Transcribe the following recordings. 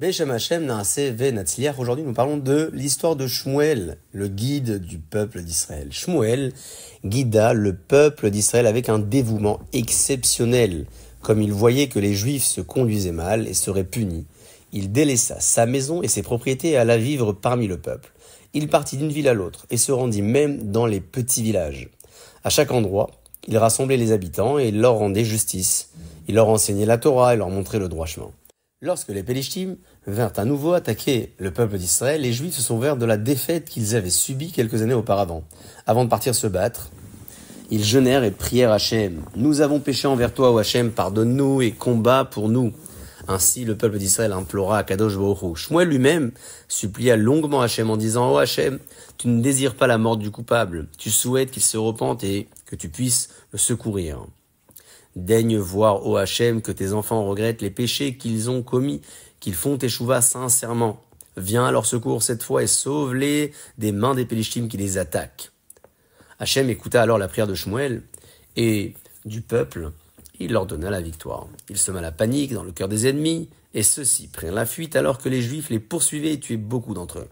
Beshem Hashem CV Aujourd'hui, nous parlons de l'histoire de Shmuel, le guide du peuple d'Israël. Shmuel guida le peuple d'Israël avec un dévouement exceptionnel. Comme il voyait que les Juifs se conduisaient mal et seraient punis, il délaissa sa maison et ses propriétés et alla vivre parmi le peuple. Il partit d'une ville à l'autre et se rendit même dans les petits villages. À chaque endroit, il rassemblait les habitants et leur rendait justice. Il leur enseignait la Torah et leur montrait le droit chemin. Lorsque les Pélishtim vinrent à nouveau attaquer le peuple d'Israël, les Juifs se sont verts de la défaite qu'ils avaient subie quelques années auparavant. Avant de partir se battre, ils jeûnèrent et prièrent Hachem. Nous avons péché envers toi, ô Hachem, pardonne-nous et combat pour nous. Ainsi, le peuple d'Israël implora à Kadosh Baruch Shmuel lui-même supplia longuement Hachem en disant, ô Hachem, tu ne désires pas la mort du coupable, tu souhaites qu'il se repente et que tu puisses le secourir. Daigne voir, ô Hachem, que tes enfants regrettent les péchés qu'ils ont commis, qu'ils font échouva sincèrement. Viens à leur secours cette fois et sauve-les des mains des Pélishtim qui les attaquent. Hachem écouta alors la prière de Shmuel et du peuple, il leur donna la victoire. Il sema la panique dans le cœur des ennemis, et ceux-ci prirent la fuite alors que les Juifs les poursuivaient et tuaient beaucoup d'entre eux.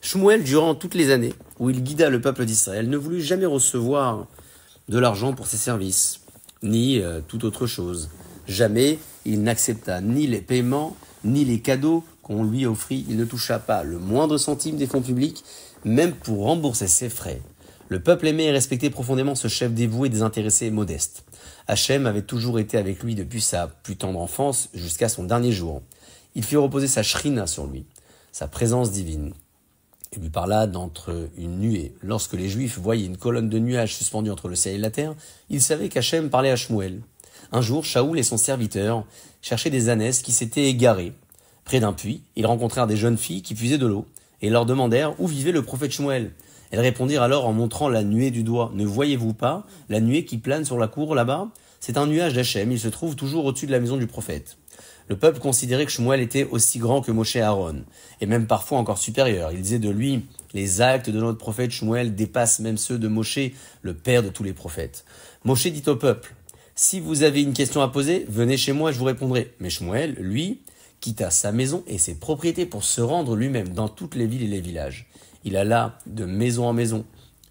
Shmuel, durant toutes les années où il guida le peuple d'Israël, ne voulut jamais recevoir de l'argent pour ses services ni euh, toute autre chose. Jamais il n'accepta ni les paiements, ni les cadeaux qu'on lui offrit. Il ne toucha pas le moindre centime des fonds publics, même pour rembourser ses frais. Le peuple aimait et respectait profondément ce chef dévoué, désintéressé et modeste. Hachem avait toujours été avec lui depuis sa plus tendre enfance jusqu'à son dernier jour. Il fit reposer sa shrina sur lui, sa présence divine. Il lui parla d'entre une nuée. Lorsque les Juifs voyaient une colonne de nuages suspendue entre le ciel et la terre, ils savaient qu'Hachem parlait à Shmuel. Un jour, Shaoul et son serviteur cherchaient des ânesses qui s'étaient égarées. Près d'un puits, ils rencontrèrent des jeunes filles qui puisaient de l'eau et leur demandèrent où vivait le prophète Shmuel. Elles répondirent alors en montrant la nuée du doigt. Ne voyez-vous pas la nuée qui plane sur la cour là-bas C'est un nuage d'Hachem, il se trouve toujours au-dessus de la maison du prophète. Le peuple considérait que Shmuel était aussi grand que Moshe Aaron, et même parfois encore supérieur. Il disait de lui, les actes de notre prophète Shmuel dépassent même ceux de Moshe, le père de tous les prophètes. Moshe dit au peuple, si vous avez une question à poser, venez chez moi, je vous répondrai. Mais Shmuel, lui, quitta sa maison et ses propriétés pour se rendre lui-même dans toutes les villes et les villages. Il alla de maison en maison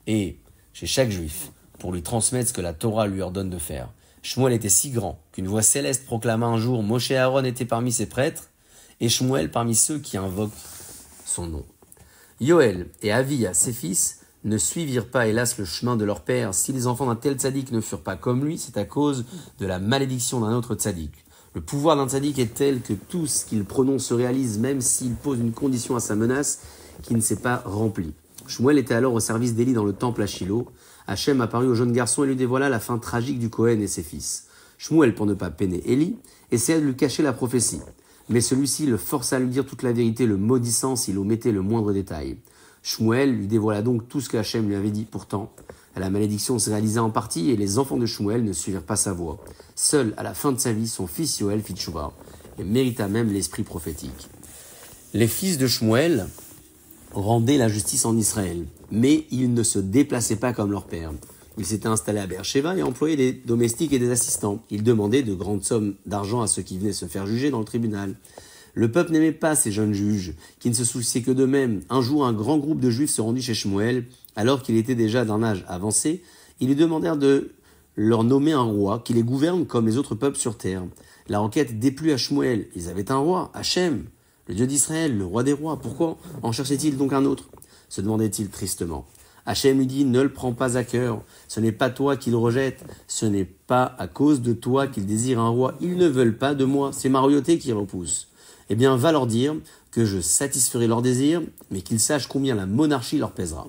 et chez chaque juif pour lui transmettre ce que la Torah lui ordonne de faire. Shmuel était si grand qu'une voix céleste proclama un jour Moshe Aaron était parmi ses prêtres, et Shmuel parmi ceux qui invoquent son nom. Yoël et Avia, ses fils, ne suivirent pas, hélas, le chemin de leur père. Si les enfants d'un tel tzaddik ne furent pas comme lui, c'est à cause de la malédiction d'un autre tzaddik. Le pouvoir d'un tzaddik est tel que tout ce qu'il prononce se réalise, même s'il pose une condition à sa menace qui ne s'est pas remplie. Shmuel était alors au service d'Elie dans le temple à Shiloh. Hachem apparut au jeune garçon et lui dévoila la fin tragique du Cohen et ses fils. Shmuel, pour ne pas peiner Élie, essaya de lui cacher la prophétie. Mais celui-ci le força à lui dire toute la vérité, le maudissant s'il omettait le moindre détail. Shmuel lui dévoila donc tout ce que Hachem lui avait dit. Pourtant, la malédiction se réalisa en partie et les enfants de Shmuel ne suivirent pas sa voie. Seul, à la fin de sa vie, son fils Yoel fit et mérita même l'esprit prophétique. Les fils de Shmuel rendaient la justice en Israël mais ils ne se déplaçaient pas comme leur père. Ils s'étaient installés à Beersheba et employaient des domestiques et des assistants. Ils demandaient de grandes sommes d'argent à ceux qui venaient se faire juger dans le tribunal. Le peuple n'aimait pas ces jeunes juges, qui ne se souciaient que d'eux-mêmes. Un jour, un grand groupe de juifs se rendit chez Shmuel, alors qu'il était déjà d'un âge avancé. Ils lui demandèrent de leur nommer un roi qui les gouverne comme les autres peuples sur terre. La requête déplut à Shmuel. Ils avaient un roi, Hachem, le Dieu d'Israël, le roi des rois. Pourquoi en cherchaient-ils donc un autre se demandait-il tristement. Hachem lui dit, ne le prends pas à cœur, ce n'est pas toi qu'il rejette, ce n'est pas à cause de toi qu'il désire un roi, ils ne veulent pas de moi, c'est ma royauté qui repousse. Eh bien, va leur dire que je satisferai leurs désirs, mais qu'ils sachent combien la monarchie leur pèsera.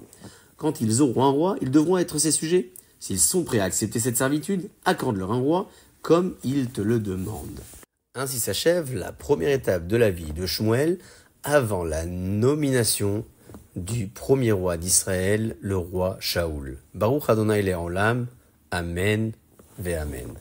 Quand ils auront un roi, ils devront être ses sujets. S'ils sont prêts à accepter cette servitude, accorde-leur un roi comme ils te le demandent. Ainsi s'achève la première étape de la vie de Shmuel avant la nomination du premier roi d'Israël, le roi Shaoul. Baruch Adonai Leolam, Amen ve Amen.